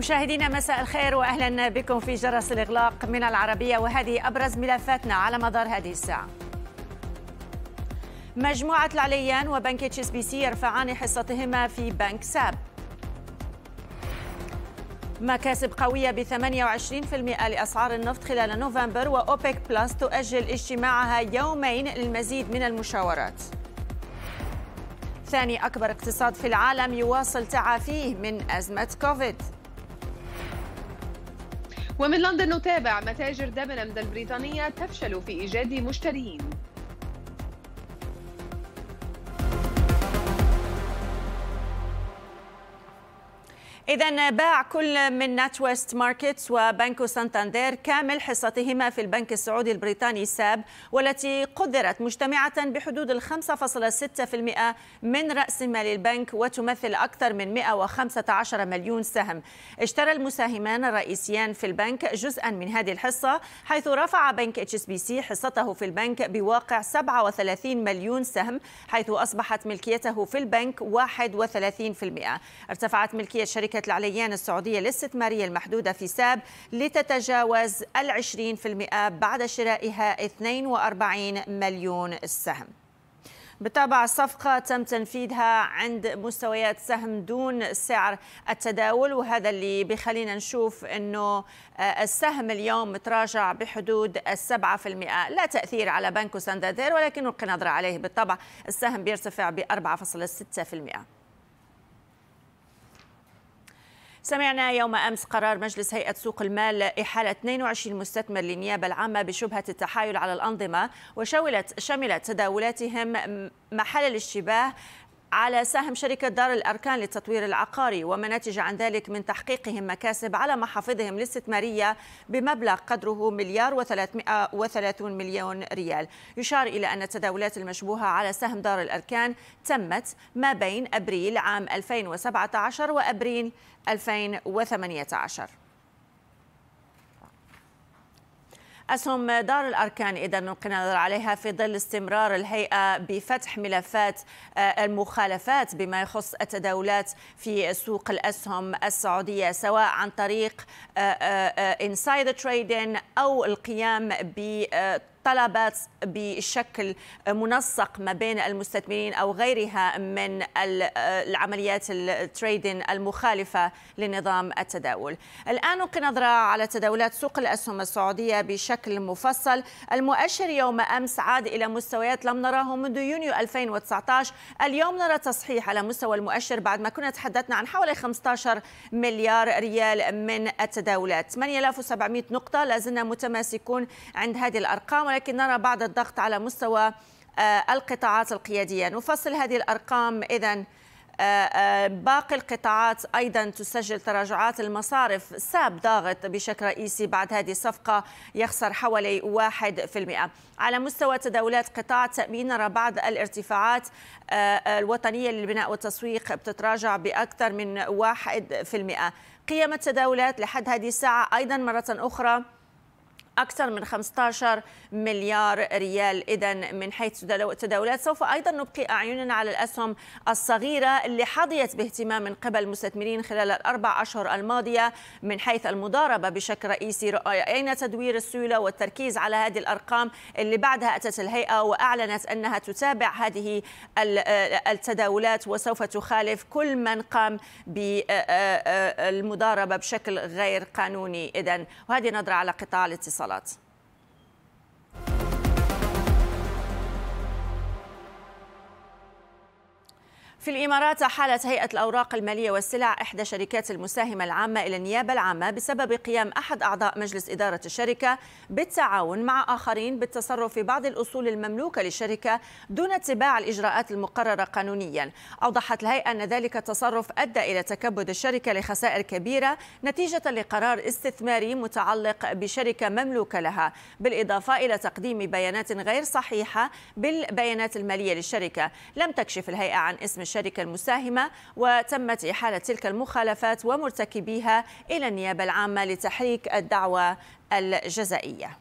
مشاهدينا مساء الخير واهلا بكم في جرس الاغلاق من العربيه وهذه ابرز ملفاتنا على مدار هذه الساعه. مجموعه العليان وبنك اتش اس بي سي يرفعان حصتهما في بنك ساب. مكاسب قوية ب 28% لأسعار النفط خلال نوفمبر وأوبك بلس تؤجل اجتماعها يومين للمزيد من المشاورات ثاني أكبر اقتصاد في العالم يواصل تعافيه من أزمة كوفيد ومن لندن نتابع متاجر دبنم البريطانية تفشل في إيجاد مشترين إذا باع كل من نات ويست ماركتس وبنكو سانتاندير كامل حصتهما في البنك السعودي البريطاني ساب والتي قدرت مجتمعة بحدود ال 5.6% من رأس مال البنك وتمثل أكثر من 115 مليون سهم. اشترى المساهمان الرئيسيان في البنك جزءا من هذه الحصة حيث رفع بنك اتش اس بي سي حصته في البنك بواقع 37 مليون سهم حيث أصبحت ملكيته في البنك 31%. ارتفعت ملكية شركة شركة العليان السعودية الاستثمارية المحدودة في ساب لتتجاوز ال 20% بعد شرائها 42 مليون سهم بالطبع الصفقة تم تنفيذها عند مستويات سهم دون سعر التداول وهذا اللي بخلينا نشوف أنه آه، السهم اليوم تراجع بحدود السبعة في المئة لا تأثير على بنك سندادير ولكن نلقي نظرة عليه بالطبع السهم بيرتفع بأربعة فاصلة ستة في المئة سمعنا يوم أمس قرار مجلس هيئة سوق المال إحالة 22 مستثمر للنيابة العامة بشبهة التحايل على الأنظمة وشملت شملت تداولاتهم محل الاشتباه على سهم شركة دار الأركان للتطوير العقاري وما نتج عن ذلك من تحقيقهم مكاسب على محافظهم الاستثمارية بمبلغ قدره مليار و330 مليون ريال يشار إلى أن التداولات المشبوهة على سهم دار الأركان تمت ما بين أبريل عام 2017 وأبريل 2018 أسهم دار الأركان إذا نلقي نظر عليها في ظل استمرار الهيئة بفتح ملفات آه، المخالفات بما يخص التداولات في سوق الأسهم السعودية سواء عن طريق انسايد آه، آه، تريدين أو القيام ب طلبات بشكل منسق ما بين المستثمرين أو غيرها من العمليات التريدين المخالفة لنظام التداول الآن نلقي نظرة على تداولات سوق الأسهم السعودية بشكل مفصل المؤشر يوم أمس عاد إلى مستويات لم نراها منذ يونيو 2019 اليوم نرى تصحيح على مستوى المؤشر بعد ما كنا تحدثنا عن حوالي 15 مليار ريال من التداولات 8700 نقطة لازلنا متماسكون عند هذه الأرقام ولكن نرى بعض الضغط على مستوى آه، القطاعات القيادية نفصل هذه الأرقام إذا آه، آه، باقي القطاعات أيضا تسجل تراجعات المصارف ساب ضاغط بشكل رئيسي بعد هذه الصفقة يخسر حوالي 1% على مستوى تداولات قطاع التأمين نرى بعض الارتفاعات الوطنية للبناء والتسويق بتتراجع بأكثر من 1% قيم التداولات لحد هذه الساعة أيضا مرة أخرى أكثر من 15 مليار ريال إذا من حيث التداولات سوف أيضا نبقي أعيننا على الأسهم الصغيرة اللي حظيت باهتمام من قبل المستثمرين خلال الأربع أشهر الماضية من حيث المضاربة بشكل رئيسي أين تدوير السيولة والتركيز على هذه الأرقام اللي بعدها أتت الهيئة وأعلنت أنها تتابع هذه آه، التداولات وسوف تخالف كل من قام بالمضاربة آه، آه، بشكل غير قانوني إذا وهذه نظرة على قطاع الاتصالات Palaț. في الإمارات أحالت هيئة الأوراق المالية والسلع إحدى شركات المساهمة العامة إلى النيابة العامة بسبب قيام أحد أعضاء مجلس إدارة الشركة بالتعاون مع آخرين بالتصرف في بعض الأصول المملوكة للشركة دون اتباع الإجراءات المقررة قانونيا أوضحت الهيئة أن ذلك التصرف أدى إلى تكبد الشركة لخسائر كبيرة نتيجة لقرار استثماري متعلق بشركة مملوكة لها بالإضافة إلى تقديم بيانات غير صحيحة بالبيانات المالية للشركة لم تكشف الهيئة عن اسم الشركة المساهمة وتمت إحالة تلك المخالفات ومرتكبيها إلى النيابة العامة لتحريك الدعوة الجزائية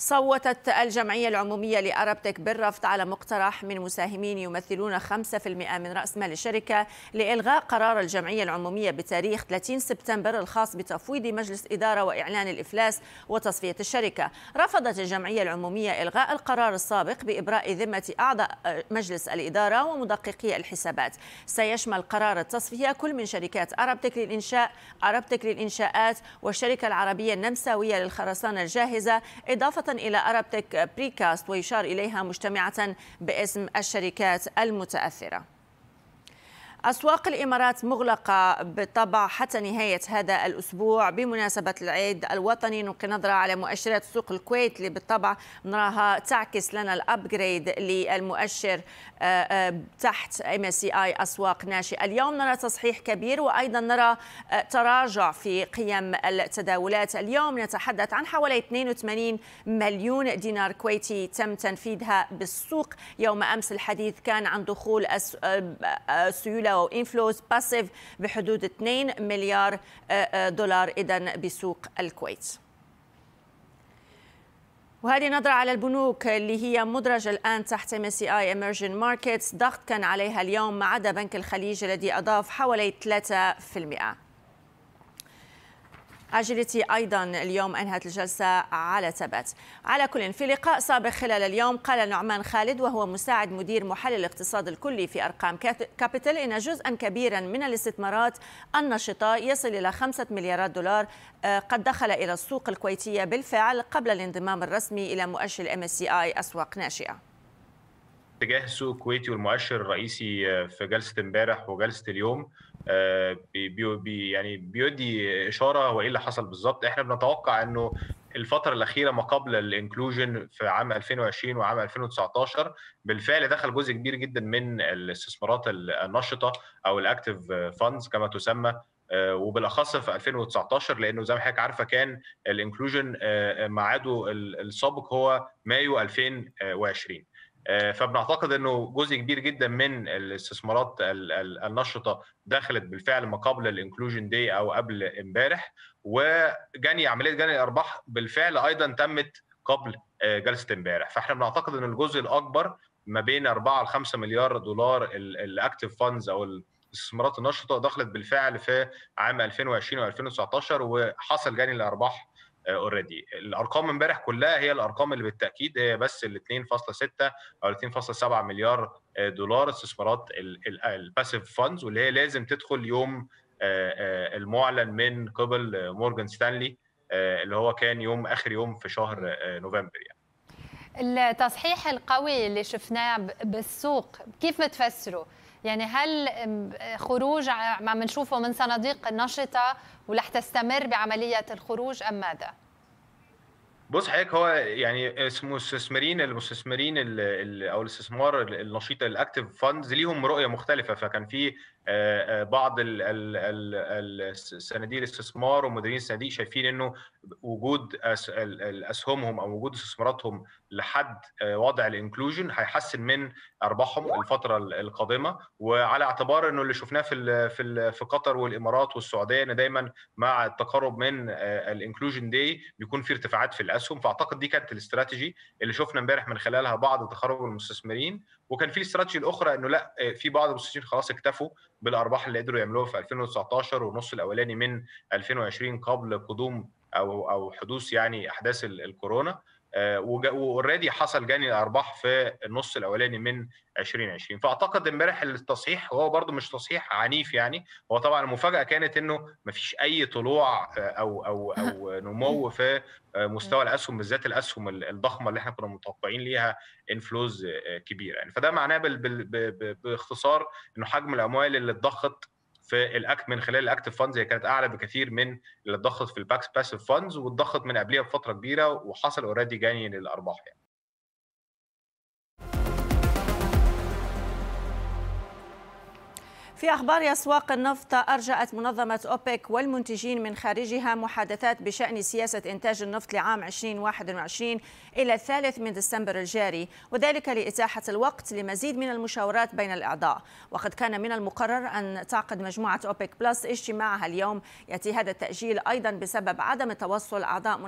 صوتت الجمعية العمومية لأربتك بالرفض على مقترح من مساهمين يمثلون 5% من رأس مال الشركة لإلغاء قرار الجمعية العمومية بتاريخ 30 سبتمبر الخاص بتفويض مجلس إدارة وإعلان الإفلاس وتصفية الشركة رفضت الجمعية العمومية إلغاء القرار السابق بإبراء ذمة أعضاء مجلس الإدارة ومدققي الحسابات سيشمل قرار التصفية كل من شركات أربتك للإنشاء أربتك للإنشاءات والشركة العربية النمساوية للخرسانة الجاهزة إضافة إلى أرابتك بريكاست ويشار إليها مجتمعة باسم الشركات المتأثرة أسواق الإمارات مغلقة بالطبع حتى نهاية هذا الأسبوع بمناسبة العيد الوطني نلقي نظرة على مؤشرات سوق الكويت اللي بالطبع نراها تعكس لنا الأبجريد للمؤشر آه، آه، تحت ام سي اي أسواق ناشئة اليوم نرى تصحيح كبير وأيضا نرى آه، تراجع في قيم التداولات اليوم نتحدث عن حوالي 82 مليون دينار كويتي تم تنفيذها بالسوق يوم أمس الحديث كان عن دخول السيولة او انفلوز باسيف بحدود 2 مليار آه، آه، دولار اذا بسوق الكويت وهذه نظرة على البنوك اللي هي مدرجة الآن تحت MSCI Emerging Markets ضغط كان عليها اليوم ما عدا بنك الخليج الذي أضاف حوالي 3% عاجلتي أيضا اليوم أنهت الجلسة على ثبات على كل في لقاء سابق خلال اليوم قال نعمان خالد وهو مساعد مدير محلل الاقتصاد الكلي في أرقام كابيتال إن جزءا كبيرا من الاستثمارات النشطة يصل إلى 5 مليارات دولار آه، قد دخل إلى السوق الكويتية بالفعل قبل الانضمام الرسمي إلى مؤشر MSCI أسواق ناشئة اتجاه السوق الكويتي والمؤشر الرئيسي آه، في جلسه امبارح وجلسه اليوم آه، بي بي يعني بيدي اشاره هو ايه اللي حصل بالظبط احنا بنتوقع انه الفتره الاخيره ما قبل الانكلوجن في عام 2020 وعام 2019 بالفعل دخل جزء كبير جدا من الاستثمارات النشطه او الاكتف فاندز كما تسمى آه، وبالاخص في 2019 لانه زي ما حضرتك عارفه كان الانكلوجن آه، ميعاده السابق هو مايو 2020 آه، فبنعتقد انه جزء كبير جدا من الاستثمارات النشطه دخلت بالفعل ما قبل الانكلوجن دي او قبل امبارح وجني عمليه جني الارباح بالفعل ايضا تمت قبل آه، جلسه امبارح فاحنا بنعتقد ان الجزء الاكبر ما بين 4 ل 5 مليار دولار الاكتف فاندز او الاستثمارات النشطه دخلت بالفعل في عام 2020 و2019 وحصل جني الارباح اوريدي الارقام امبارح كلها هي الارقام اللي بالتاكيد هي بس ال 2.6 او 2.7 مليار آه، دولار استثمارات الباسيف فاندز واللي هي لازم تدخل يوم آه، آه، المعلن من قبل مورجان ستانلي اللي هو كان يوم اخر يوم في شهر نوفمبر يعني التصحيح القوي اللي شفناه بالسوق كيف بتفسره؟ يعني هل خروج ما بنشوفه من صناديق نشطه ولح تستمر بعمليه الخروج ام ماذا؟ بص حضرتك هو يعني المستثمرين المستثمرين او الاستثمار النشيط الاكتف فاندز ليهم رؤيه مختلفه فكان في آه، آه، بعض الصناديق الاستثمار ومديرين الصناديق شايفين انه وجود اسهمهم او وجود استثماراتهم لحد آه، وضع الانكلوجن هيحسن من ارباحهم الفتره القادمه وعلى اعتبار انه اللي شفناه في في في قطر والامارات والسعوديه ان دايما مع التقرب من الانكلوجن داي بيكون في ارتفاعات في الاسهم فاعتقد دي كانت الاستراتيجي اللي شفنا امبارح من خلالها بعض تخرج المستثمرين وكان في الاستراتيجي الاخرى انه لا آه، في بعض المستثمرين خلاص اكتفوا بالارباح اللي قدروا يعملوها في 2019 والنص الاولاني من 2020 قبل قدوم او او حدوث يعني احداث الكورونا آه، واوريدي حصل جني الارباح في النص الاولاني من 2020 فاعتقد امبارح التصحيح وهو برده مش تصحيح عنيف يعني هو طبعا المفاجاه كانت انه ما فيش اي طلوع آه، او او او نمو في آه، مستوى الاسهم بالذات الاسهم الضخمه اللي احنا كنا متوقعين ليها انفلوز كبيره يعني فده معناه باختصار انه حجم الاموال اللي اتضخت في الاكت من خلال الاكتف فاندز هي كانت اعلى بكثير من اللي اتضخت في الباكس باسيف فاندز واتضخت من قبليها بفتره كبيره وحصل اوريدي جاني للارباح يعني في أخبار أسواق النفط أرجأت منظمة أوبك والمنتجين من خارجها محادثات بشأن سياسة إنتاج النفط لعام 2021 إلى الثالث من ديسمبر الجاري وذلك لإتاحة الوقت لمزيد من المشاورات بين الأعضاء وقد كان من المقرر أن تعقد مجموعة أوبك بلس اجتماعها اليوم يأتي هذا التأجيل أيضا بسبب عدم توصل أعضاء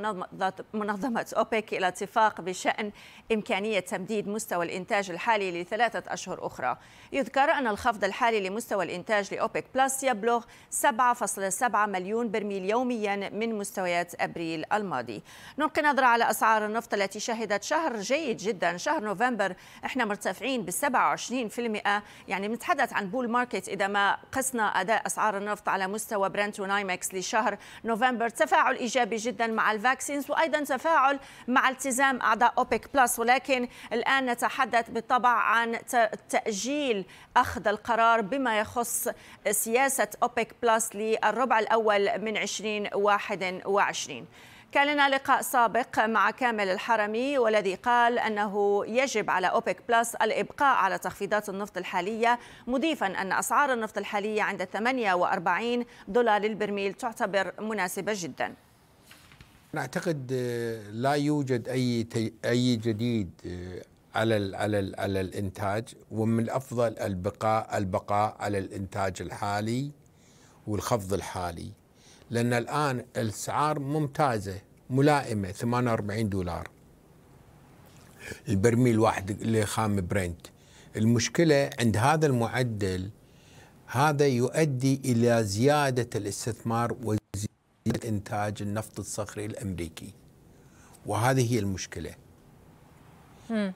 منظمة أوبك إلى اتفاق بشأن إمكانية تمديد مستوى الإنتاج الحالي لثلاثة أشهر أخرى يذكر أن الخفض الحالي لمستوى والإنتاج لأوبك بلس يبلغ 7.7 مليون برميل يوميا من مستويات أبريل الماضي نلقي نظرة على أسعار النفط التي شهدت شهر جيد جدا شهر نوفمبر احنا مرتفعين بال 27% يعني بنتحدث عن بول ماركت إذا ما قسنا أداء أسعار النفط على مستوى برنت ونايمكس لشهر نوفمبر تفاعل إيجابي جدا مع الفاكسينز وأيضا تفاعل مع التزام أعضاء أوبك بلس ولكن الآن نتحدث بالطبع عن تأجيل أخذ القرار بما يخص يخص سياسة أوبك بلس للربع الأول من 2021 كان لنا لقاء سابق مع كامل الحرمي والذي قال أنه يجب على أوبك بلس الإبقاء على تخفيضات النفط الحالية مضيفا أن أسعار النفط الحالية عند 48 دولار للبرميل تعتبر مناسبة جدا نعتقد آه، لا يوجد أي أي جديد آه، على الـ على الـ على الانتاج ومن الافضل البقاء البقاء على الانتاج الحالي والخفض الحالي لان الان الاسعار ممتازه ملائمه 48 دولار البرميل واحد لخام برنت المشكله عند هذا المعدل هذا يؤدي الى زياده الاستثمار وزياده انتاج النفط الصخري الامريكي وهذه هي المشكله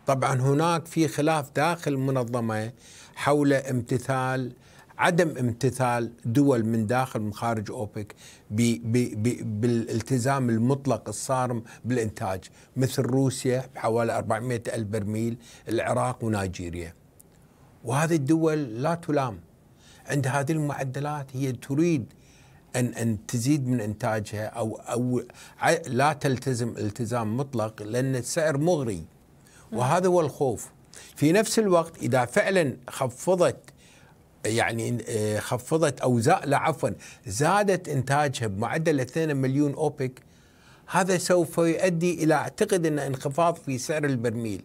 طبعا هناك في خلاف داخل المنظمة حول امتثال عدم امتثال دول من داخل من خارج اوبك بي بي بي بالالتزام المطلق الصارم بالانتاج مثل روسيا بحوالي 400 الف برميل العراق ونيجيريا وهذه الدول لا تلام عند هذه المعدلات هي تريد ان ان تزيد من انتاجها او او لا تلتزم التزام مطلق لان السعر مغري وهذا هو الخوف في نفس الوقت إذا فعلا خفضت يعني آه، خفضت أوزاء لا عفوا زادت إنتاجها بمعدل 2 مليون أوبك هذا سوف يؤدي إلى أعتقد أن انخفاض في سعر البرميل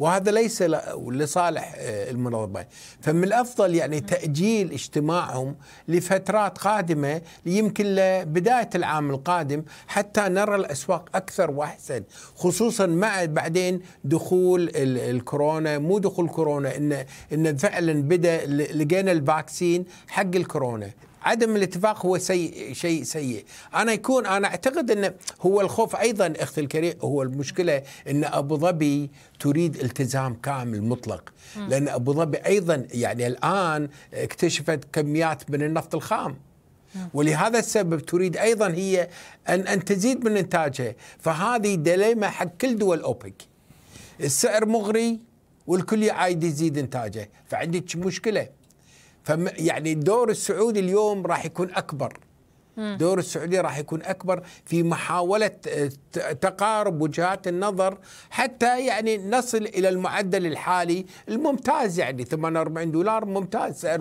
وهذا ليس لصالح آه، المنظمات فمن الأفضل يعني تأجيل اجتماعهم لفترات قادمة يمكن لبداية العام القادم حتى نرى الأسواق أكثر وأحسن خصوصا مع بعدين دخول الكورونا مو دخول كورونا إن, إن فعلا بدأ لقينا الفاكسين حق الكورونا عدم الاتفاق هو سيء شيء سيء انا يكون انا اعتقد ان هو الخوف ايضا اختي الكريم هو المشكله ان ابو ظبي تريد التزام كامل مطلق لان ابو ظبي ايضا يعني الان اكتشفت كميات من النفط الخام ولهذا السبب تريد ايضا هي ان ان تزيد من انتاجها فهذه دليمه حق كل دول اوبك السعر مغري والكل عايد يزيد انتاجه فعندك مشكله يعني الدور السعودي اليوم راح يكون اكبر دور السعوديه راح يكون اكبر في محاوله آه، تقارب وجهات النظر حتى يعني نصل الى المعدل الحالي الممتاز يعني 48 دولار ممتاز سعر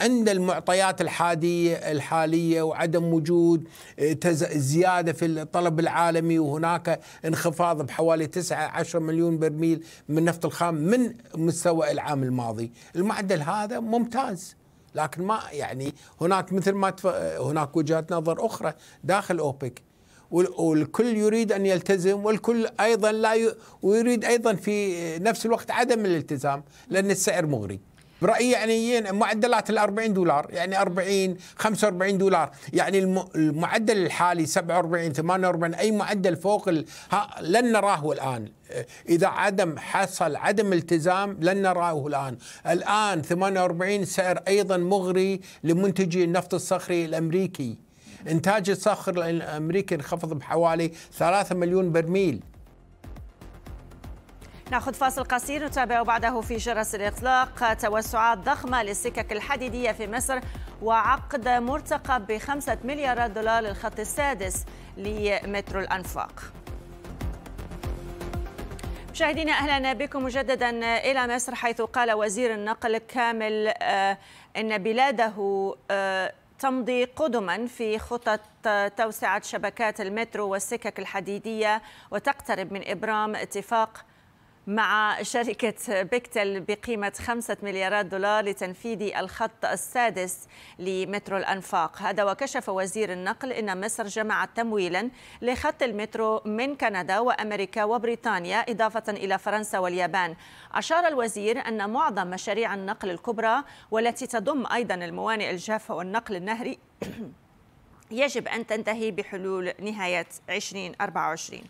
أن المعطيات الحادية الحالية وعدم وجود آه، زيادة في الطلب العالمي وهناك انخفاض بحوالي 9 10 مليون برميل من نفط الخام من مستوى العام الماضي المعدل هذا ممتاز لكن ما يعني هناك مثل ما هناك وجهات نظر أخرى داخل أوبك والكل يريد ان يلتزم والكل ايضا لا ي... ويريد ايضا في نفس الوقت عدم الالتزام لان السعر مغري برأيي يعني معدلات ال 40 دولار يعني 40 45 دولار يعني المعدل الحالي 47 48 أي معدل فوق لن نراه الآن إذا عدم حصل عدم التزام لن نراه الآن الآن 48 سعر أيضا مغري لمنتجي النفط الصخري الأمريكي إنتاج الصخر الأمريكي انخفض بحوالي 3 مليون برميل ناخذ فاصل قصير نتابع بعده في جرس الإطلاق توسعات ضخمة للسكك الحديدية في مصر وعقد مرتقب بخمسة مليارات دولار للخط السادس لمترو الأنفاق مشاهدينا اهلا بكم مجددا الى مصر حيث قال وزير النقل كامل آه، ان بلاده آه، تمضي قدما في خطط توسعه شبكات المترو والسكك الحديديه وتقترب من ابرام اتفاق مع شركة بيكتل بقيمة خمسة مليارات دولار لتنفيذ الخط السادس لمترو الأنفاق هذا وكشف وزير النقل أن مصر جمعت تمويلا لخط المترو من كندا وأمريكا وبريطانيا إضافة إلى فرنسا واليابان أشار الوزير أن معظم مشاريع النقل الكبرى والتي تضم أيضا الموانئ الجافة والنقل النهري يجب أن تنتهي بحلول نهاية 2024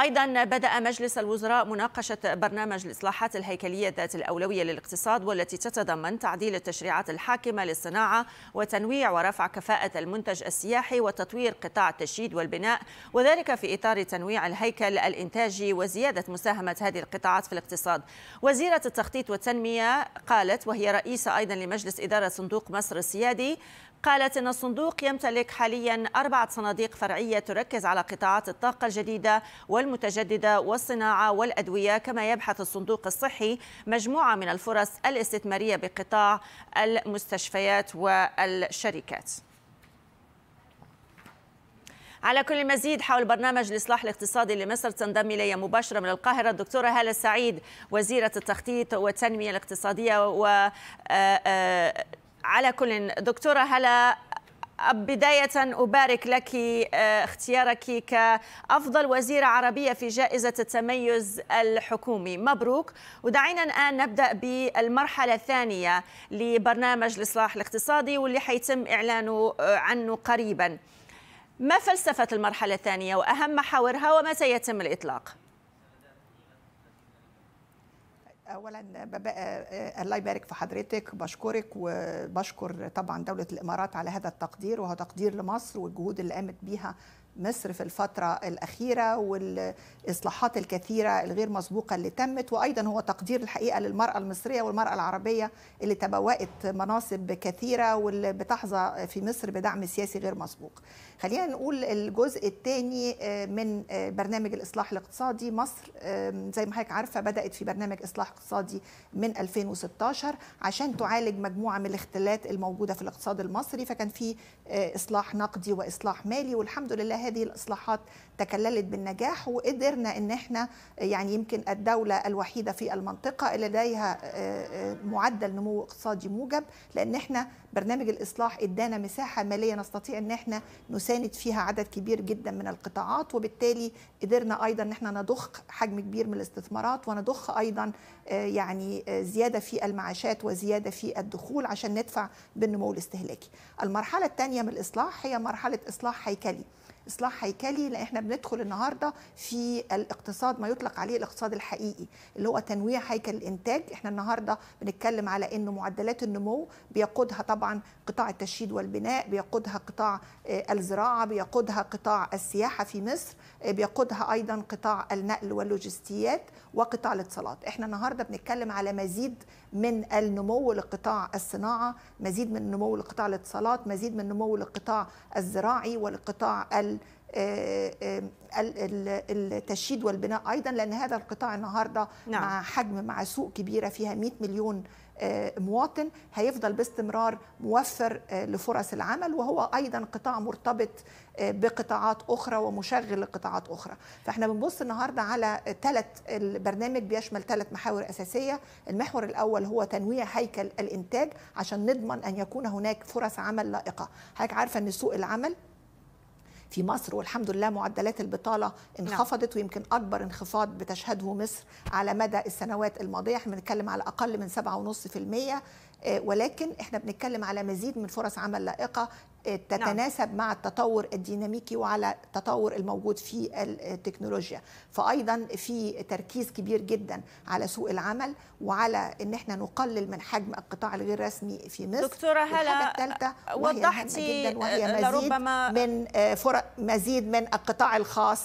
أيضا بدأ مجلس الوزراء مناقشة برنامج الإصلاحات الهيكلية ذات الأولوية للاقتصاد والتي تتضمن تعديل التشريعات الحاكمة للصناعة وتنويع ورفع كفاءة المنتج السياحي وتطوير قطاع التشييد والبناء وذلك في إطار تنويع الهيكل الإنتاجي وزيادة مساهمة هذه القطاعات في الاقتصاد وزيرة التخطيط والتنمية قالت وهي رئيسة أيضا لمجلس إدارة صندوق مصر السيادي قالت أن الصندوق يمتلك حاليا أربعة صناديق فرعية تركز على قطاعات الطاقة الجديدة والمتجددة والصناعة والأدوية كما يبحث الصندوق الصحي مجموعة من الفرص الاستثمارية بقطاع المستشفيات والشركات على كل المزيد حول برنامج الإصلاح الاقتصادي لمصر تنضم إلي مباشرة من القاهرة الدكتورة هالة السعيد وزيرة التخطيط والتنمية الاقتصادية و آه، آه، على كل دكتورة هلا بداية أبارك لك آه، اختيارك كأفضل وزيرة عربية في جائزة التميز الحكومي مبروك ودعينا الآن نبدأ بالمرحلة الثانية لبرنامج الإصلاح الاقتصادي واللي حيتم إعلانه آه، عنه قريبا ما فلسفة المرحلة الثانية وأهم محاورها ومتى يتم الإطلاق؟ اولا آه، آه، الله يبارك في حضرتك بشكرك وبشكر طبعا دوله الامارات على هذا التقدير وهو تقدير لمصر والجهود اللي قامت بيها مصر في الفترة الأخيرة والإصلاحات الكثيرة الغير مسبوقة اللي تمت وأيضا هو تقدير الحقيقة للمرأة المصرية والمرأة العربية اللي تبوأت مناصب كثيرة واللي بتحظى في مصر بدعم سياسي غير مسبوق خلينا نقول الجزء الثاني آه، من آه، برنامج الإصلاح الاقتصادي مصر زي ما حضرتك عارفة بدأت في برنامج إصلاح اقتصادي من 2016 عشان تعالج مجموعة من الاختلالات الموجودة في الاقتصاد المصري فكان في آه، إصلاح نقدي وإصلاح مالي والحمد لله هذه الاصلاحات تكللت بالنجاح وقدرنا ان احنا يعني يمكن الدوله الوحيده في المنطقه اللي لديها آه، آه، معدل نمو اقتصادي موجب لان احنا برنامج الاصلاح ادانا مساحه ماليه نستطيع ان احنا نساند فيها عدد كبير جدا من القطاعات وبالتالي قدرنا ايضا ان احنا نضخ حجم كبير من الاستثمارات ونضخ ايضا آه، يعني زياده في المعاشات وزياده في الدخول عشان ندفع بالنمو الاستهلاكي. المرحله الثانيه من الاصلاح هي مرحله اصلاح هيكلي. اصلاح هيكلي لان احنا بندخل النهارده في الاقتصاد ما يطلق عليه الاقتصاد الحقيقي اللي هو تنويع هيكل الانتاج احنا النهارده بنتكلم على انه معدلات النمو بيقودها طبعا قطاع التشييد والبناء بيقودها قطاع آه، الزراعة بيقودها قطاع السياحة في مصر آه، بيقودها أيضا قطاع النقل واللوجستيات وقطاع الاتصالات احنا النهاردة بنتكلم على مزيد من النمو لقطاع الصناعة مزيد من النمو لقطاع الاتصالات مزيد من النمو للقطاع الزراعي ولقطاع ال آه، آه، التشييد والبناء ايضا لان هذا القطاع النهارده نعم. مع حجم مع سوق كبيره فيها 100 مليون آه، مواطن هيفضل باستمرار موفر لفرص العمل وهو ايضا قطاع مرتبط بقطاعات اخرى ومشغل لقطاعات اخرى فاحنا بنبص النهارده على ثلاث البرنامج بيشمل ثلاث محاور اساسيه المحور الاول هو تنويع هيكل الانتاج عشان نضمن ان يكون هناك فرص عمل لائقه حضرتك عارفه ان سوق العمل في مصر والحمد لله معدلات البطاله نعم. انخفضت ويمكن اكبر انخفاض بتشهده مصر على مدى السنوات الماضيه احنا بنتكلم على اقل من 7.5% آه، ولكن احنا بنتكلم على مزيد من فرص عمل لائقه آه، نعم. تتناسب نعم. مع التطور الديناميكي وعلى التطور الموجود في التكنولوجيا فايضا في تركيز كبير جدا على سوق العمل وعلى ان احنا نقلل من حجم القطاع الغير رسمي في مصر دكتوره هلا وضحتي جدا وهي آه، مزيد لربما من فرق مزيد من القطاع الخاص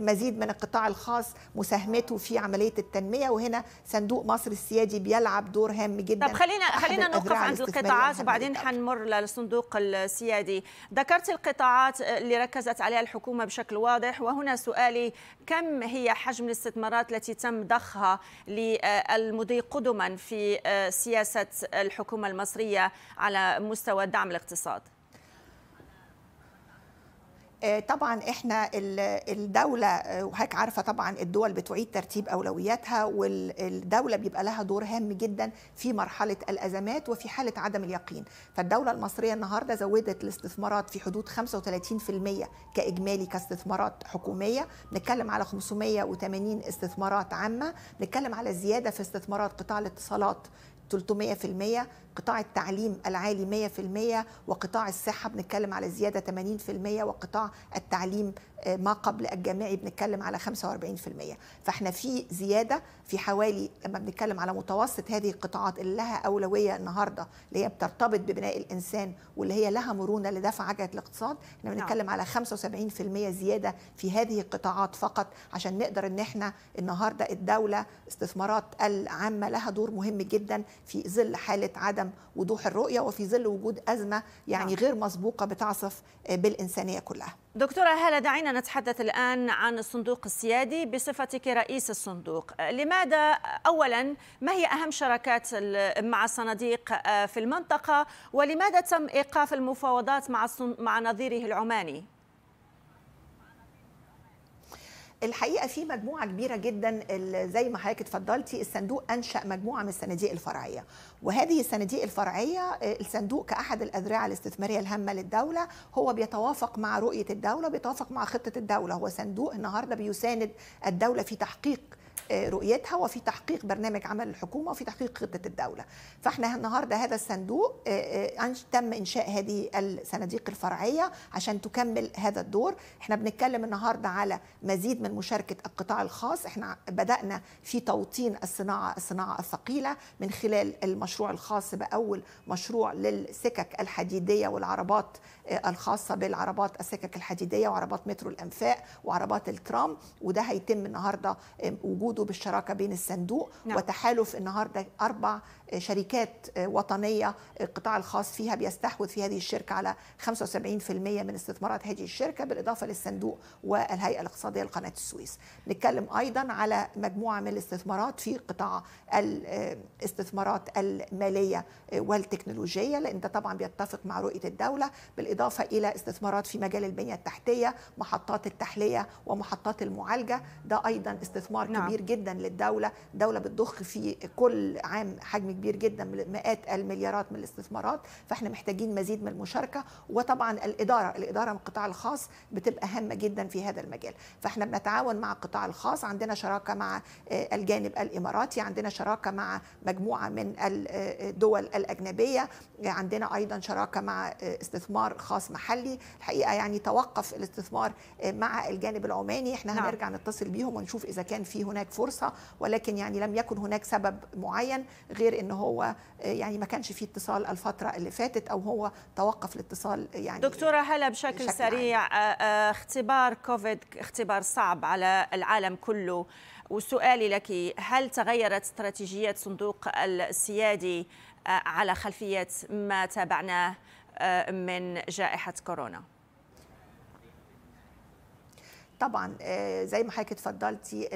مزيد من القطاع الخاص مساهمته في عمليه التنميه وهنا صندوق مصر السيادي بيلعب دور هام جدا طب خلينا خلينا نوقف عند القطاعات وبعدين حنمر للصندوق السيادي ذكرت القطاعات اللي ركزت عليها الحكومه بشكل واضح وهنا سؤالي كم هي حجم الاستثمارات التي تم ضخها للمضي قدما في سياسه الحكومه المصريه على مستوى دعم الاقتصاد آه، طبعا احنا الدوله آه، وهيك عارفه طبعا الدول بتعيد ترتيب اولوياتها والدوله بيبقى لها دور هام جدا في مرحله الازمات وفي حاله عدم اليقين فالدوله المصريه النهارده زودت الاستثمارات في حدود 35% كاجمالي كاستثمارات حكوميه نتكلم على 580 استثمارات عامه نتكلم على زياده في استثمارات قطاع الاتصالات 300% قطاع التعليم العالي 100% وقطاع الصحة بنتكلم على زيادة 80% وقطاع التعليم ما قبل الجامعي بنتكلم على 45% فاحنا في زياده في حوالي لما بنتكلم على متوسط هذه القطاعات اللي لها اولويه النهارده اللي هي بترتبط ببناء الانسان واللي هي لها مرونه لدفع عجله الاقتصاد احنا نعم. بنتكلم على 75% زياده في هذه القطاعات فقط عشان نقدر ان احنا النهارده الدوله استثمارات العامه لها دور مهم جدا في ظل حاله عدم وضوح الرؤيه وفي ظل وجود ازمه يعني نعم. غير مسبوقه بتعصف بالانسانيه كلها دكتورة هالة دعينا نتحدث الآن عن الصندوق السيادي بصفتك رئيس الصندوق لماذا أولا ما هي أهم شراكات مع الصناديق آه، في المنطقة ولماذا تم إيقاف المفاوضات مع, مع نظيره العماني؟ الحقيقه في مجموعه كبيره جدا زي ما حضرتك اتفضلتي الصندوق انشا مجموعه من الصناديق الفرعيه وهذه الصناديق الفرعيه آه، الصندوق كاحد الاذرعه الاستثماريه الهامه للدوله هو بيتوافق مع رؤيه الدوله بيتوافق مع خطه الدوله هو صندوق النهارده بيساند الدوله في تحقيق آه، رؤيتها وفي تحقيق برنامج عمل الحكومه وفي تحقيق خطه الدوله فاحنا النهارده هذا الصندوق آه، آه، تم انشاء هذه الصناديق الفرعيه عشان تكمل هذا الدور احنا بنتكلم النهارده على مزيد من مشاركه القطاع الخاص احنا بدانا في توطين الصناعه الصناعه الثقيله من خلال المشروع الخاص باول مشروع للسكك الحديديه والعربات الخاصه بالعربات السكك الحديديه وعربات مترو الانفاق وعربات الترام وده هيتم النهارده وجود بالشراكه بين الصندوق نعم. وتحالف النهارده اربع شركات وطنيه القطاع الخاص فيها بيستحوذ في هذه الشركه على 75% من استثمارات هذه الشركه بالاضافه للصندوق والهيئه الاقتصاديه لقناه السويس. نتكلم ايضا على مجموعه من الاستثمارات في قطاع الاستثمارات الماليه والتكنولوجيه لان ده طبعا بيتفق مع رؤيه الدوله بالاضافه الى استثمارات في مجال البنيه التحتيه، محطات التحليه ومحطات المعالجه، ده ايضا استثمار نعم. كبير جدا للدوله، الدوله بتضخ في كل عام حجم كبير جدا من مئات المليارات من الاستثمارات فاحنا محتاجين مزيد من المشاركه وطبعا الاداره الاداره من القطاع الخاص بتبقى هامه جدا في هذا المجال فاحنا بنتعاون مع القطاع الخاص عندنا شراكه مع آه، الجانب الاماراتي عندنا شراكه مع مجموعه من آه، الدول الاجنبيه عندنا ايضا شراكه مع آه، استثمار خاص محلي الحقيقه يعني توقف الاستثمار مع الجانب العماني احنا نعم. هنرجع نتصل بيهم ونشوف اذا كان في هناك فرصه ولكن يعني لم يكن هناك سبب معين غير ان هو آه، يعني ما كانش فيه اتصال الفتره اللي فاتت او هو توقف الاتصال يعني دكتوره هلا بشكل سريع عام. آه، آه، اختبار كوفيد اختبار صعب على العالم كله وسؤالي لك هل تغيرت استراتيجيه صندوق السيادي على خلفيه ما تابعناه من جائحه كورونا؟ طبعا زي ما حضرتك اتفضلتي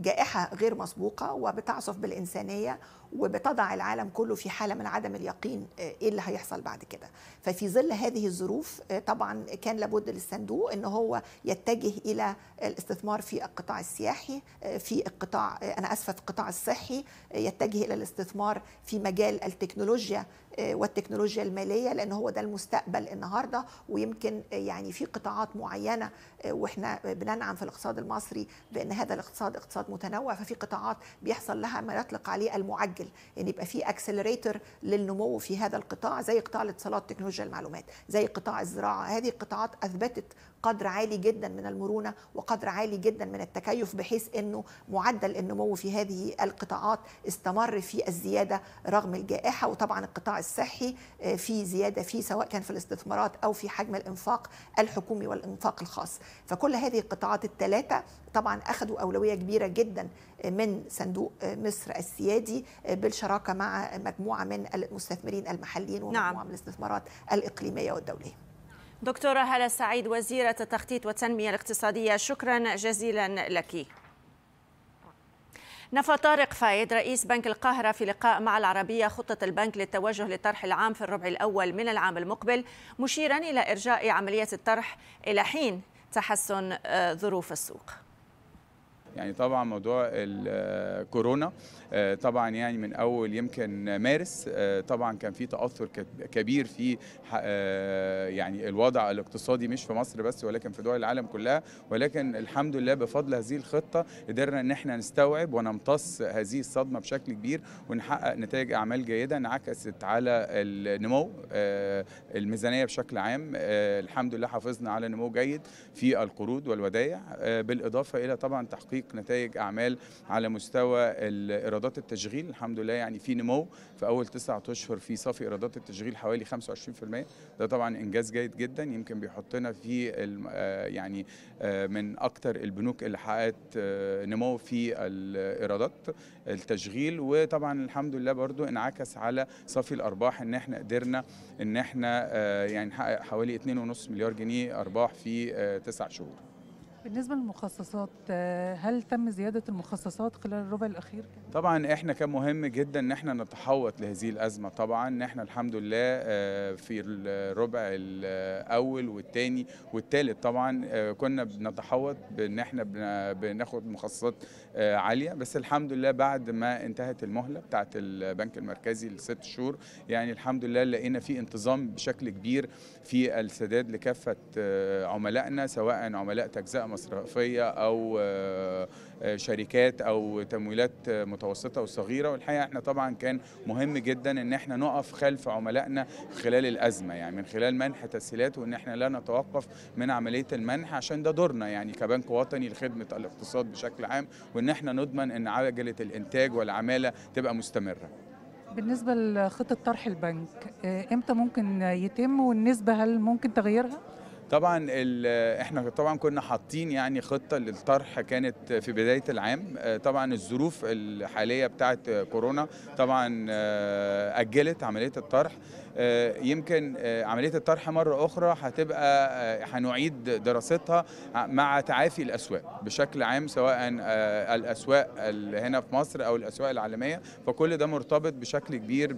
جائحة غير مسبوقة وبتعصف بالإنسانية وبتضع العالم كله في حالة من عدم اليقين آه، إيه اللي هيحصل بعد كده ففي ظل هذه الظروف آه، طبعا كان لابد للصندوق أن هو يتجه إلى الاستثمار في القطاع السياحي آه، في القطاع أنا أسفة في القطاع الصحي يتجه إلى الاستثمار في مجال التكنولوجيا والتكنولوجيا المالية لأن هو ده المستقبل النهاردة ويمكن يعني في قطاعات معينة وإحنا بننعم في الاقتصاد المصري بأن هذا الاقتصاد اقتصاد متنوع ففي قطاعات بيحصل لها ما يطلق عليه المعجل يعني يبقى في اكسلريتر للنمو في هذا القطاع زي قطاع الاتصالات تكنولوجيا المعلومات زي قطاع الزراعه هذه القطاعات اثبتت قدر عالي جدا من المرونه وقدر عالي جدا من التكيف بحيث انه معدل النمو في هذه القطاعات استمر في الزياده رغم الجائحه وطبعا القطاع الصحي آه، في زياده فيه سواء كان في الاستثمارات او في حجم الانفاق الحكومي والانفاق الخاص فكل هذه القطاعات الثلاثه طبعا اخذوا اولويه كبيره جدا من صندوق آه، مصر السيادي آه، بالشراكه مع مجموعه من المستثمرين المحليين نعم. ومجموعه نعم. من الاستثمارات الاقليميه والدوليه دكتورة هلا سعيد وزيرة التخطيط والتنمية الاقتصادية شكرا جزيلا لك نفى طارق فايد رئيس بنك القاهرة في لقاء مع العربية خطة البنك للتوجه للطرح العام في الربع الأول من العام المقبل مشيرا إلى إرجاء عملية الطرح إلى حين تحسن ظروف السوق يعني طبعا موضوع الكورونا آه، طبعا يعني من اول يمكن مارس آه، طبعا كان في تاثر كبير في آه، يعني الوضع الاقتصادي مش في مصر بس ولكن في دول العالم كلها ولكن الحمد لله بفضل هذه الخطه قدرنا ان احنا نستوعب ونمتص هذه الصدمه بشكل كبير ونحقق نتائج اعمال جيده انعكست على النمو الميزانيه بشكل عام الحمد لله حافظنا على نمو جيد في القروض والودائع بالاضافه الى طبعا تحقيق تحقيق نتائج اعمال على مستوى ايرادات التشغيل الحمد لله يعني في نمو في اول تسعة اشهر في صافي ايرادات التشغيل حوالي 25% ده طبعا انجاز جيد جدا يمكن بيحطنا في آه، يعني آه، من اكثر البنوك اللي حققت آه، نمو في الايرادات التشغيل وطبعا الحمد لله برضو انعكس على صافي الارباح ان احنا قدرنا ان احنا يعني نحقق حوالي 2.5 مليار جنيه ارباح في تسع شهور بالنسبه للمخصصات آه، هل تم زياده المخصصات خلال الربع الاخير طبعا احنا كان مهم جدا ان احنا نتحوط لهذه الازمه طبعا ان احنا الحمد لله آه، في الربع الاول والثاني والثالث طبعا آه، كنا بنتحوط بان احنا بناخد مخصصات عاليه بس الحمد لله بعد ما انتهت المهله بتاعه البنك المركزي لست شهور يعني الحمد لله لقينا في انتظام بشكل كبير في السداد لكافه عملائنا سواء عملاء تجزئه مصرفيه او آه، آه، شركات او تمويلات متوسطه وصغيره والحقيقه احنا طبعا كان مهم جدا ان احنا نقف خلف عملائنا خلال الازمه يعني من خلال منح تسهيلات وان احنا لا نتوقف من عمليه المنح عشان ده دورنا يعني كبنك وطني لخدمه الاقتصاد بشكل عام وان احنا نضمن ان عجله الانتاج والعماله تبقى مستمره. بالنسبه لخطه طرح البنك آه، امتى ممكن يتم والنسبه هل ممكن تغييرها؟ طبعا آه، احنا طبعا كنا حاطين يعني خطه للطرح كانت في بدايه العام آه، طبعا الظروف الحاليه بتاعه كورونا طبعا آه، اجلت عمليه الطرح يمكن عمليه الطرح مره اخرى هتبقى هنعيد دراستها مع تعافي الاسواق بشكل عام سواء الاسواق هنا في مصر او الاسواق العالميه فكل ده مرتبط بشكل كبير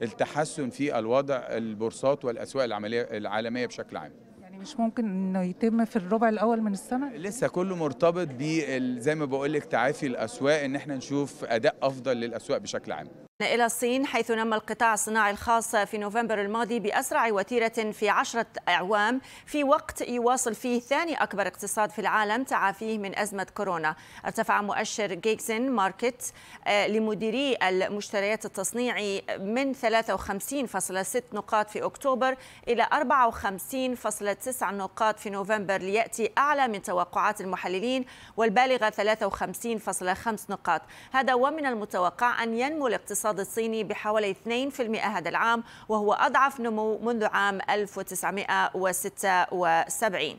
بالتحسن في الوضع البورصات والاسواق العالميه بشكل عام يعني مش ممكن انه يتم في الربع الاول من السنه لسه كله مرتبط بزي زي ما بقول لك تعافي الاسواق ان احنا نشوف اداء افضل للاسواق بشكل عام إلى الصين حيث نمى القطاع الصناعي الخاص في نوفمبر الماضي بأسرع وتيرة في عشرة أعوام في وقت يواصل فيه ثاني أكبر اقتصاد في العالم تعافيه من أزمة كورونا ارتفع مؤشر جيكسن ماركت آه، لمديري المشتريات التصنيعي من 53.6 نقاط في أكتوبر إلى 54.9 نقاط في نوفمبر ليأتي أعلى من توقعات المحللين والبالغة 53.5 نقاط هذا ومن المتوقع أن ينمو الاقتصاد الاقتصاد الصيني بحوالي 2% هذا العام وهو أضعف نمو منذ عام 1976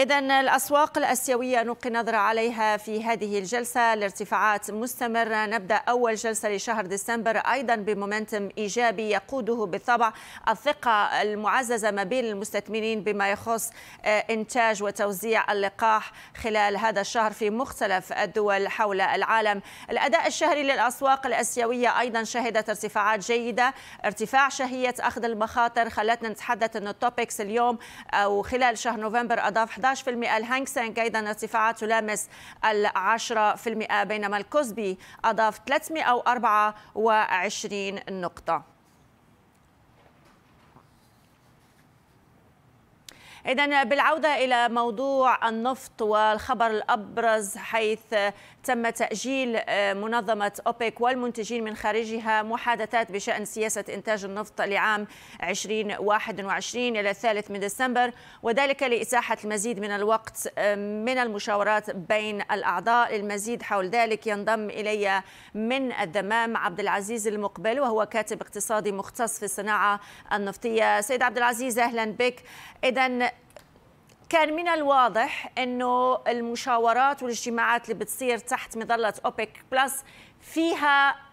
إذا الأسواق الأسيوية نلقي نظرة عليها في هذه الجلسة الارتفاعات مستمرة نبدأ أول جلسة لشهر ديسمبر أيضا بمومنتم إيجابي يقوده بالطبع الثقة المعززة ما بين المستثمرين بما يخص آه، إنتاج وتوزيع اللقاح خلال هذا الشهر في مختلف الدول حول العالم الأداء الشهري للأسواق الأسيوية أيضا شهدت ارتفاعات جيدة ارتفاع شهية أخذ المخاطر خلتنا نتحدث أن التوبكس اليوم أو آه، خلال شهر نوفمبر أضاف 11% الهانغ سانغ أيضا ارتفاعات تلامس ال 10% بينما الكوزبي أضاف 324 نقطة إذا بالعودة إلى موضوع النفط والخبر الأبرز حيث تم تأجيل آه، منظمة أوبك والمنتجين من خارجها محادثات بشأن سياسة إنتاج النفط لعام 2021 إلى الثالث من ديسمبر وذلك لإساحة المزيد من الوقت آه، من المشاورات بين الأعضاء المزيد حول ذلك ينضم إلي من الدمام عبد العزيز المقبل وهو كاتب اقتصادي مختص في الصناعة النفطية سيد عبد العزيز أهلا بك إذا كان من الواضح انه المشاورات والاجتماعات اللي بتصير تحت مظله اوبك بلس فيها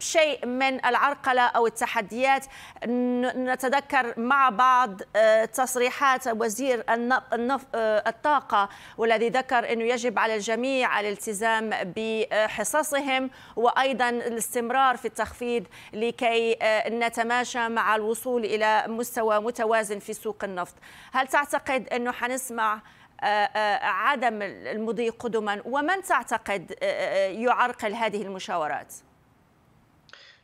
شيء من العرقلة أو التحديات نتذكر مع بعض آه، تصريحات وزير آه، الطاقة والذي ذكر أنه يجب على الجميع الالتزام بحصصهم وأيضا الاستمرار في التخفيض لكي آه، نتماشى مع الوصول إلى مستوى متوازن في سوق النفط هل تعتقد أنه حنسمع عدم المضي قدما ومن تعتقد آه، آه، يعرقل هذه المشاورات؟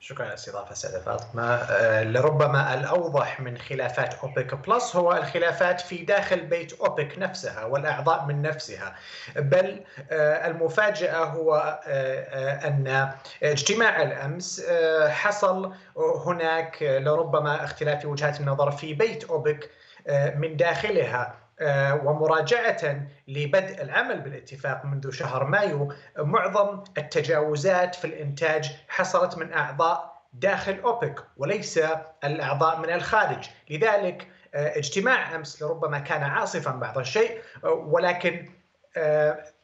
شكرا على الاستضافه سيده فاطمه آه، لربما الاوضح من خلافات اوبك بلس هو الخلافات في داخل بيت اوبك نفسها والاعضاء من نفسها بل المفاجاه هو ان اجتماع الامس حصل هناك لربما اختلاف وجهات النظر في بيت اوبك من داخلها آه، ومراجعة لبدء العمل بالاتفاق منذ شهر مايو معظم التجاوزات في الإنتاج حصلت من أعضاء داخل أوبك وليس الأعضاء من الخارج لذلك آه، اجتماع أمس لربما كان عاصفا بعض الشيء آه، ولكن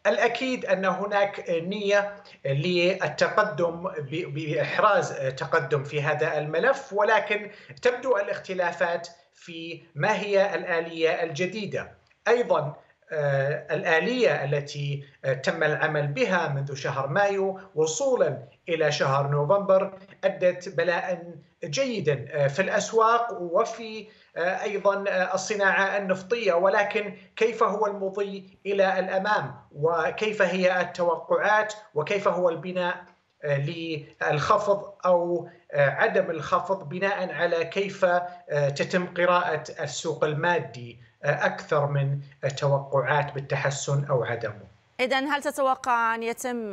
الأكيد أن هناك نية للتقدم بإحراز تقدم في هذا الملف ولكن تبدو الاختلافات في ما هي الآلية الجديدة أيضا آه، الآلية التي آه، تم العمل بها منذ شهر مايو وصولا إلى شهر نوفمبر أدت بلاء جيدا آه، في الأسواق وفي أيضا الصناعة النفطية ولكن كيف هو المضي إلى الأمام وكيف هي التوقعات وكيف هو البناء للخفض او آه، عدم الخفض بناء على كيف آه، تتم قراءه السوق المادي آه، اكثر من توقعات بالتحسن او عدمه. اذا هل تتوقع ان يتم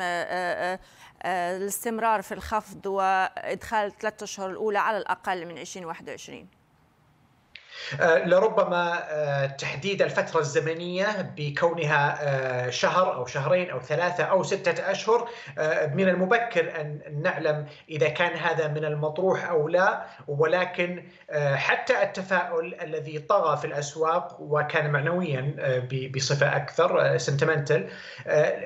الاستمرار في الخفض وادخال ثلاثة اشهر الاولى على الاقل من 2021؟ آه، لربما آه، تحديد الفترة الزمنية بكونها آه، شهر أو شهرين أو ثلاثة أو ستة أشهر من المبكر أن نعلم إذا كان هذا من المطروح أو لا ولكن حتى التفاؤل الذي طغى في الأسواق وكان معنويا بصفة أكثر سنتمنتل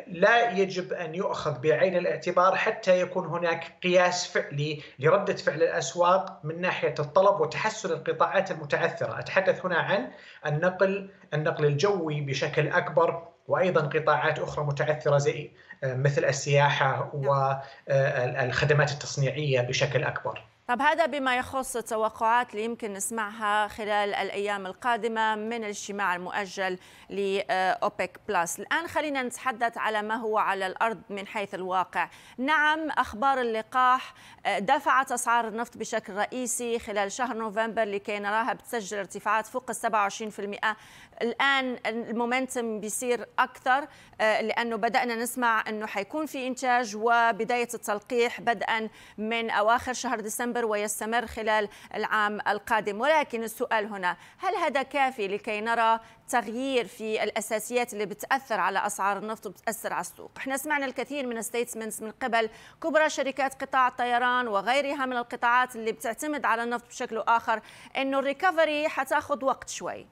لا يجب أن يؤخذ بعين الاعتبار حتى يكون هناك قياس فعلي لردة فعل الأسواق من ناحية الطلب وتحسن القطاعات المتعثرة متاثره، اتحدث هنا عن النقل النقل الجوي بشكل اكبر وايضا قطاعات اخرى متاثره زي آه، مثل السياحه والخدمات آه، التصنيعيه بشكل اكبر. طب هذا بما يخص التوقعات اللي يمكن نسمعها خلال الأيام القادمة من الاجتماع المؤجل لأوبك بلس الآن خلينا نتحدث على ما هو على الأرض من حيث الواقع نعم أخبار اللقاح آه، دفعت أسعار النفط بشكل رئيسي خلال شهر نوفمبر لكي نراها بتسجل ارتفاعات فوق ال 27% الآن المومنتم بيصير أكثر آه، لأنه بدأنا نسمع أنه حيكون في إنتاج وبداية التلقيح بدءا من أواخر شهر ديسمبر سبتمبر ويستمر خلال العام القادم ولكن السؤال هنا هل هذا كافي لكي نرى تغيير في الاساسيات اللي بتاثر على اسعار النفط وبتاثر على السوق احنا سمعنا الكثير من ستيتمنتس من قبل كبرى شركات قطاع الطيران وغيرها من القطاعات اللي بتعتمد على النفط بشكل اخر انه الريكفري حتاخذ وقت شوي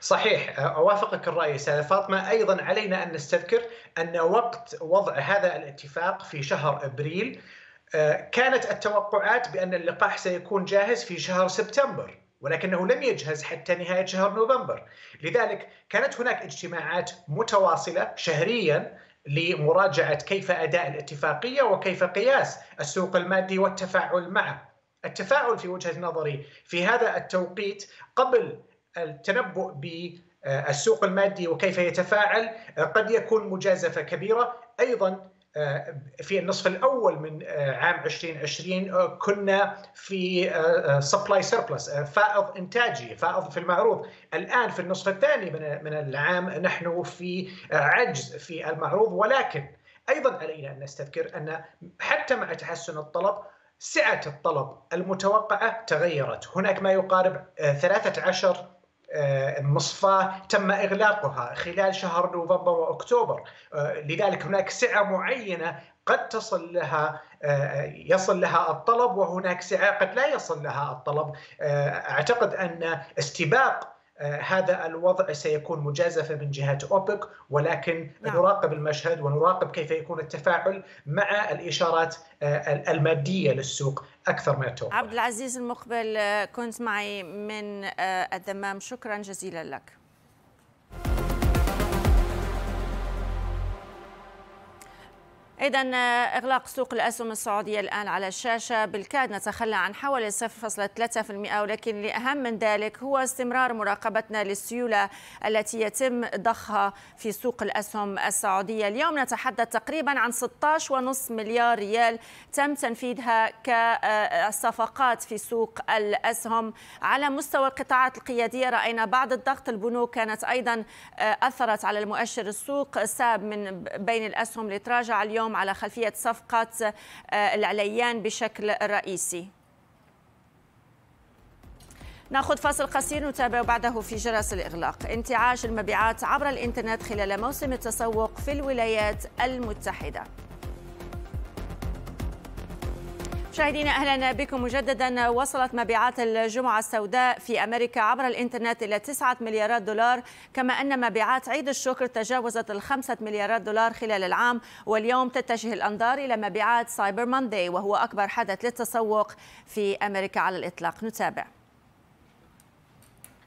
صحيح اوافقك الراي استاذه فاطمه ايضا علينا ان نستذكر ان وقت وضع هذا الاتفاق في شهر ابريل آه، كانت التوقعات بأن اللقاح سيكون جاهز في شهر سبتمبر ولكنه لم يجهز حتى نهاية شهر نوفمبر لذلك كانت هناك اجتماعات متواصلة شهريا لمراجعة كيف أداء الاتفاقية وكيف قياس السوق المادي والتفاعل معه التفاعل في وجهة نظري في هذا التوقيت قبل التنبؤ بالسوق المادي وكيف يتفاعل قد يكون مجازفة كبيرة أيضا آه، في النصف الاول من آه، عام 2020 آه، كنا في سبلاي سيربلس فائض انتاجي فائض في المعروض الان في النصف الثاني من من العام نحن في عجز في المعروض ولكن ايضا علينا ان نستذكر ان حتى مع تحسن الطلب سعه الطلب المتوقعه تغيرت هناك ما يقارب 13 آه، المصفى تم اغلاقها خلال شهر نوفمبر واكتوبر آه، لذلك هناك سعه معينه قد تصل لها آه، يصل لها الطلب وهناك سعه قد لا يصل لها الطلب اعتقد ان استباق هذا الوضع سيكون مجازفه من جهه اوبك ولكن نعم. نراقب المشهد ونراقب كيف يكون التفاعل مع الاشارات الماديه للسوق اكثر من التوقع عبد العزيز المقبل آه، كنت معي من آه، الدمام شكرا جزيلا لك إذا آه، إغلاق سوق الأسهم السعودية الآن على الشاشة بالكاد نتخلى عن حوالي 0.3% ولكن الأهم من ذلك هو استمرار مراقبتنا للسيولة التي يتم ضخها في سوق الأسهم السعودية اليوم نتحدث تقريبا عن 16.5 مليار ريال تم تنفيذها كصفقات في سوق الأسهم على مستوى القطاعات القيادية رأينا بعض الضغط البنوك كانت أيضا آه، أثرت على المؤشر السوق ساب من بين الأسهم اللي تراجع اليوم اليوم على خلفية صفقة آه، العليان بشكل رئيسي ناخذ فاصل قصير نتابع بعده في جرس الإغلاق انتعاش المبيعات عبر الإنترنت خلال موسم التسوق في الولايات المتحدة مشاهدينا اهلا بكم مجددا وصلت مبيعات الجمعه السوداء في امريكا عبر الانترنت الى 9 مليارات دولار كما ان مبيعات عيد الشكر تجاوزت ال 5 مليارات دولار خلال العام واليوم تتجه الانظار الى مبيعات سايبر ماندي وهو اكبر حدث للتسوق في امريكا على الاطلاق نتابع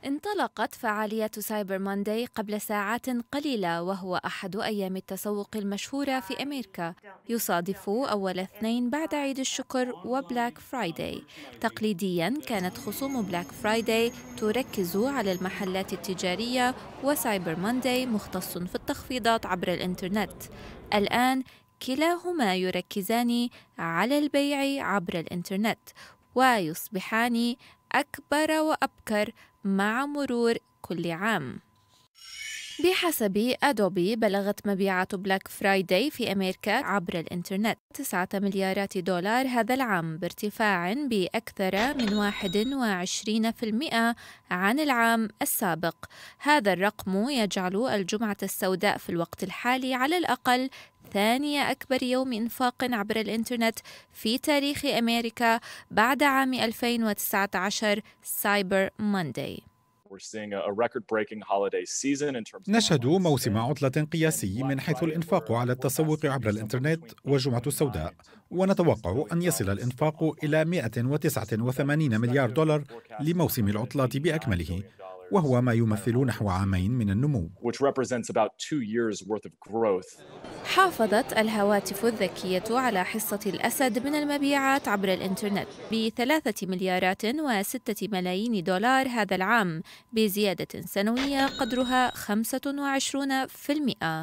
انطلقت فعالية سايبر ماندي قبل ساعات قليلة وهو أحد أيام التسوق المشهورة في أمريكا يصادف أول اثنين بعد عيد الشكر وبلاك فرايداي تقليديا كانت خصوم بلاك فرايداي تركز على المحلات التجارية وسايبر ماندي مختص في التخفيضات عبر الإنترنت الآن كلاهما يركزان على البيع عبر الإنترنت ويصبحان أكبر وأبكر مع مرور كل عام بحسب أدوبي بلغت مبيعات بلاك فرايداي في أمريكا عبر الإنترنت 9 مليارات دولار هذا العام بارتفاع بأكثر من 21% عن العام السابق هذا الرقم يجعل الجمعة السوداء في الوقت الحالي على الأقل ثاني أكبر يوم إنفاق عبر الإنترنت في تاريخ أمريكا بعد عام 2019 سايبر مونداي. نشهد موسم عطلة قياسي من حيث الإنفاق على التسوق عبر الإنترنت والجمعة السوداء ونتوقع أن يصل الإنفاق إلى 189 مليار دولار لموسم العطلات بأكمله وهو ما يمثل نحو عامين من النمو حافظت الهواتف الذكية على حصة الأسد من المبيعات عبر الإنترنت بثلاثة مليارات وستة ملايين دولار هذا العام بزيادة سنوية قدرها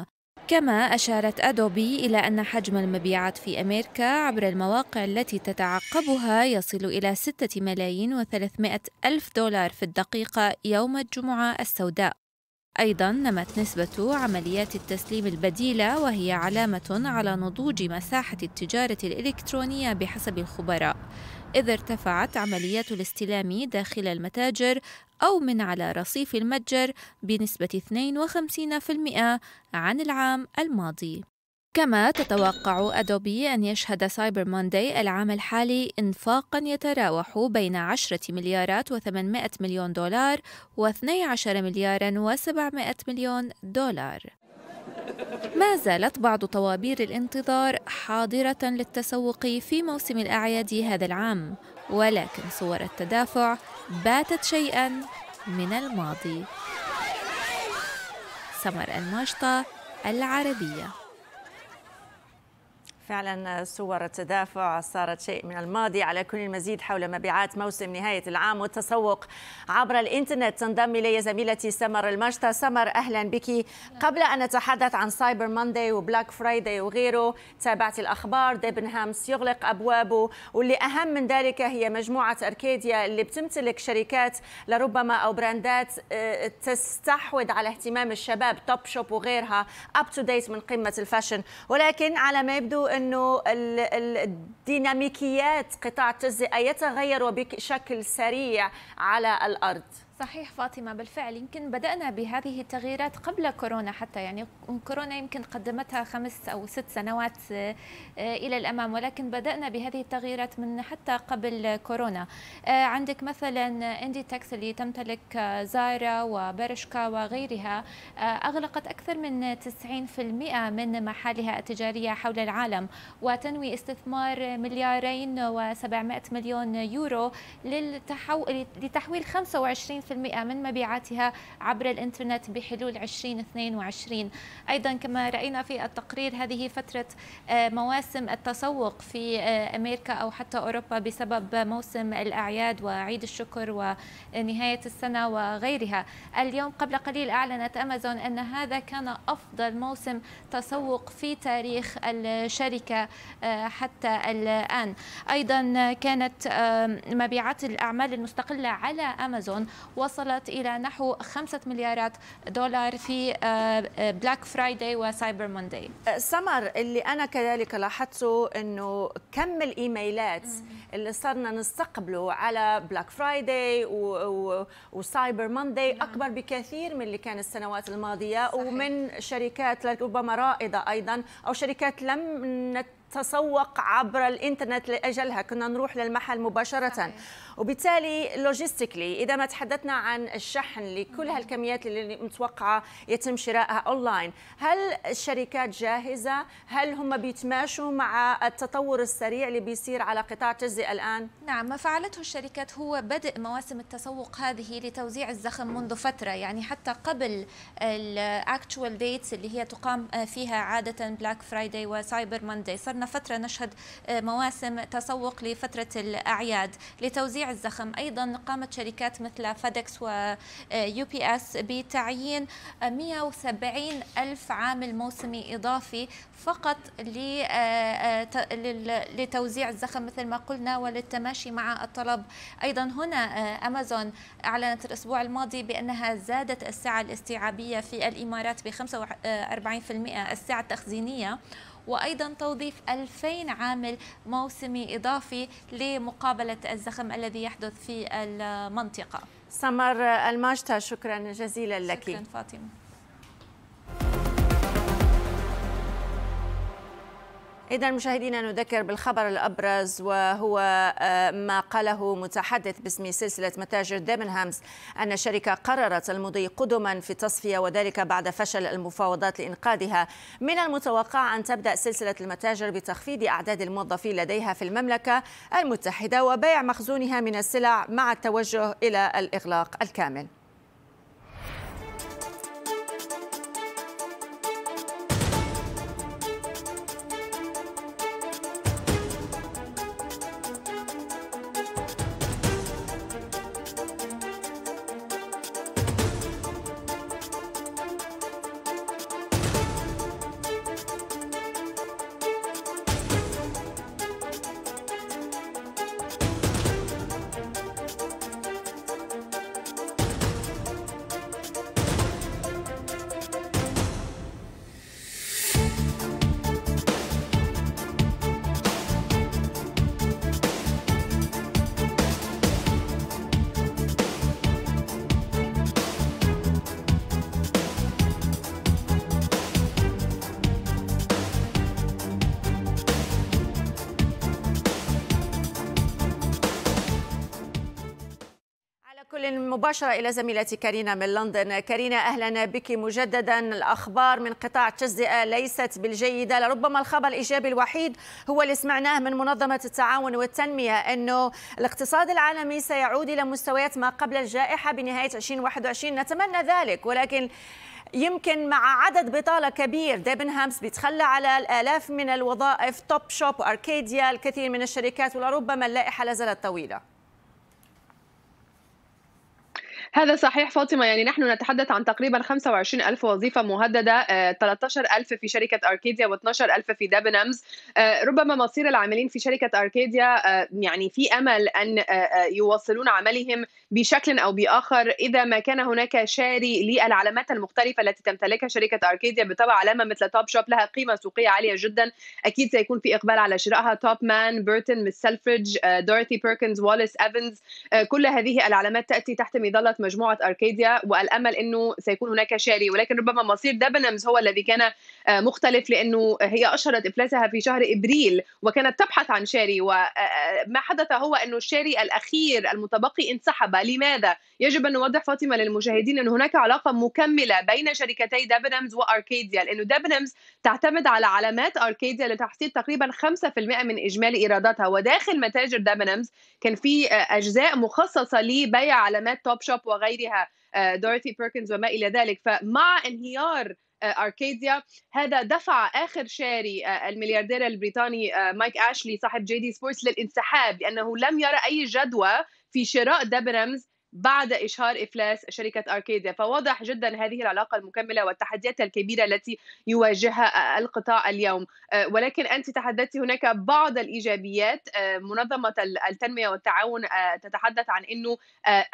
25% كما أشارت أدوبي إلى أن حجم المبيعات في أمريكا عبر المواقع التي تتعقبها يصل إلى 6 ملايين و300 ألف دولار في الدقيقة يوم الجمعة السوداء أيضا نمت نسبة عمليات التسليم البديلة وهي علامة على نضوج مساحة التجارة الإلكترونية بحسب الخبراء إذ ارتفعت عمليات الاستلام داخل المتاجر أو من على رصيف المتجر بنسبة 52% عن العام الماضي كما تتوقع أدوبي أن يشهد سايبر موندي العام الحالي إنفاقا يتراوح بين 10 مليارات و800 مليون دولار و12 مليار و700 مليون دولار ما زالت بعض طوابير الانتظار حاضرة للتسوق في موسم الأعياد هذا العام ولكن صور التدافع باتت شيئا من الماضي سمر المشطة العربية فعلا صور التدافع صارت شيء من الماضي على كل المزيد حول مبيعات موسم نهاية العام والتسوق عبر الإنترنت تنضم إلي زميلتي سمر المشتى سمر أهلا بك قبل أن نتحدث عن سايبر موندي وبلاك فرايداي وغيره تابعت الأخبار ديبنهامس يغلق أبوابه واللي أهم من ذلك هي مجموعة أركيديا اللي بتمتلك شركات لربما أو براندات آه، تستحوذ على اهتمام الشباب توب شوب وغيرها أب تو ديت من قمة الفاشن ولكن على ما يبدو انه الديناميكيات قطاع التجزئه يتغير وبشكل سريع على الارض صحيح فاطمة بالفعل يمكن بدأنا بهذه التغييرات قبل كورونا حتى يعني كورونا يمكن قدمتها خمس أو ست سنوات آه، إلى الأمام ولكن بدأنا بهذه التغييرات من حتى قبل كورونا آه، عندك مثلا اندي تاكس اللي تمتلك آه، زارا وبرشكا وغيرها أغلقت أكثر من 90% من محالها التجارية حول العالم وتنوي استثمار مليارين و700 مليون يورو للتحو... لتحويل 25 من مبيعاتها عبر الإنترنت بحلول 2022 أيضا كما رأينا في التقرير هذه فترة آه، مواسم التسوق في آه، أمريكا أو حتى أوروبا بسبب موسم الأعياد وعيد الشكر ونهاية السنة وغيرها اليوم قبل قليل أعلنت أمازون أن هذا كان أفضل موسم تسوق في تاريخ الشركة آه، حتى الآن أيضا كانت مبيعات الأعمال المستقلة على أمازون وصلت إلى نحو خمسة مليارات دولار في بلاك فرايداي وسايبر مونداي سمر اللي أنا كذلك لاحظته أنه كم الإيميلات اللي صرنا نستقبله على بلاك فرايداي وسايبر مونداي أكبر بكثير من اللي كان السنوات الماضية صحيح. ومن شركات ربما رائدة أيضا أو شركات لم نت تسوق عبر الانترنت لاجلها كنا نروح للمحل مباشره وبالتالي لوجيستيكلي اذا ما تحدثنا عن الشحن لكل نعم. هالكميات اللي متوقعه يتم شرائها اونلاين هل الشركات جاهزه هل هم بيتماشوا مع التطور السريع اللي بيصير على قطاع التجزئه الان نعم ما فعلته الشركات هو بدء مواسم التسوق هذه لتوزيع الزخم منذ فتره يعني حتى قبل الاكتوال ديتس اللي هي تقام فيها عاده بلاك فرايداي وسايبر مانداي صرنا صرنا فترة نشهد آه، مواسم تسوق لفترة الأعياد لتوزيع الزخم أيضا قامت شركات مثل فادكس ويو آه، بي اس بتعيين 170 آه، ألف عامل موسمي إضافي فقط لتوزيع الزخم مثل ما قلنا وللتماشي مع الطلب أيضا هنا أمازون أعلنت الأسبوع الماضي بأنها زادت السعة الاستيعابية في الإمارات ب 45% السعة التخزينية وأيضا توظيف 2000 عامل موسمي إضافي لمقابلة الزخم الذي يحدث في المنطقة سمر الماجتا شكرا جزيلا لك شكرا فاطمة إذا مشاهدينا نذكر بالخبر الأبرز وهو آه، ما قاله متحدث باسم سلسلة متاجر ديبنهامز أن الشركة قررت المضي قدما في التصفية وذلك بعد فشل المفاوضات لإنقاذها من المتوقع أن تبدأ سلسلة المتاجر بتخفيض أعداد الموظفين لديها في المملكة المتحدة وبيع مخزونها من السلع مع التوجه إلى الإغلاق الكامل مباشرة إلى زميلتي كارينا من لندن كارينا أهلا بك مجددا الأخبار من قطاع التجزئة ليست بالجيدة لربما الخبر الإيجابي الوحيد هو اللي سمعناه من منظمة التعاون والتنمية أنه الاقتصاد العالمي سيعود إلى مستويات ما قبل الجائحة بنهاية 2021 نتمنى ذلك ولكن يمكن مع عدد بطالة كبير ديبنهامس بيتخلى على الآلاف من الوظائف توب شوب وأركيديا الكثير من الشركات ولربما اللائحة لازالت طويلة هذا صحيح فاطمة يعني نحن نتحدث عن تقريبا 25 ألف وظيفة مهددة 13 آه، ألف في شركة أركيديا و12 ألف في دابنامز آه، ربما مصير العاملين في شركة أركيديا آه، يعني في أمل أن يواصلون عملهم بشكل أو بآخر إذا ما كان هناك شاري للعلامات المختلفة التي تمتلكها شركة أركيديا بطبع علامة مثل توب شوب لها قيمة سوقية عالية جدا أكيد سيكون في إقبال على شرائها توب مان بيرتن مس سيلفريدج دورثي بيركنز والاس ايفنز كل هذه العلامات تأتي تحت مظلة مجموعة أركيديا والأمل أنه سيكون هناك شاري ولكن ربما مصير دبنمز هو الذي كان آه، مختلف لأنه هي أشهرت إفلاسها في شهر إبريل وكانت تبحث عن شاري وما آه، آه، حدث هو أنه الشاري الأخير المتبقي انسحب لماذا يجب ان نوضح فاطمه للمشاهدين ان هناك علاقه مكمله بين شركتي دابنمز واركيديا لانه دابنمز تعتمد على علامات اركيديا لتحصيل تقريبا 5% من اجمالي ايراداتها وداخل متاجر دابنمز كان في آه، اجزاء مخصصه لبيع علامات توب شوب وغيرها دورثي آه، بيركنز وما الى ذلك فمع انهيار آه، اركيديا هذا دفع اخر شاري الملياردير البريطاني مايك اشلي صاحب جي دي سبورتس للانسحاب لانه لم يرى اي جدوى في شراء دبرمز بعد إشهار إفلاس شركة أركيديا فواضح جدا هذه العلاقة المكملة والتحديات الكبيرة التي يواجهها القطاع اليوم آه، ولكن أنت تحدثت هناك بعض الإيجابيات آه، منظمة التنمية والتعاون آه، تتحدث عن أنه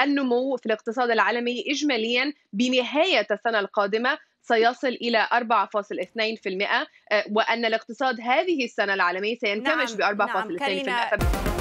النمو في الاقتصاد العالمي إجماليا بنهاية السنة القادمة سيصل إلى 4.2% وأن الاقتصاد هذه السنة العالمية سينكمش نعم ب 4.2% نعم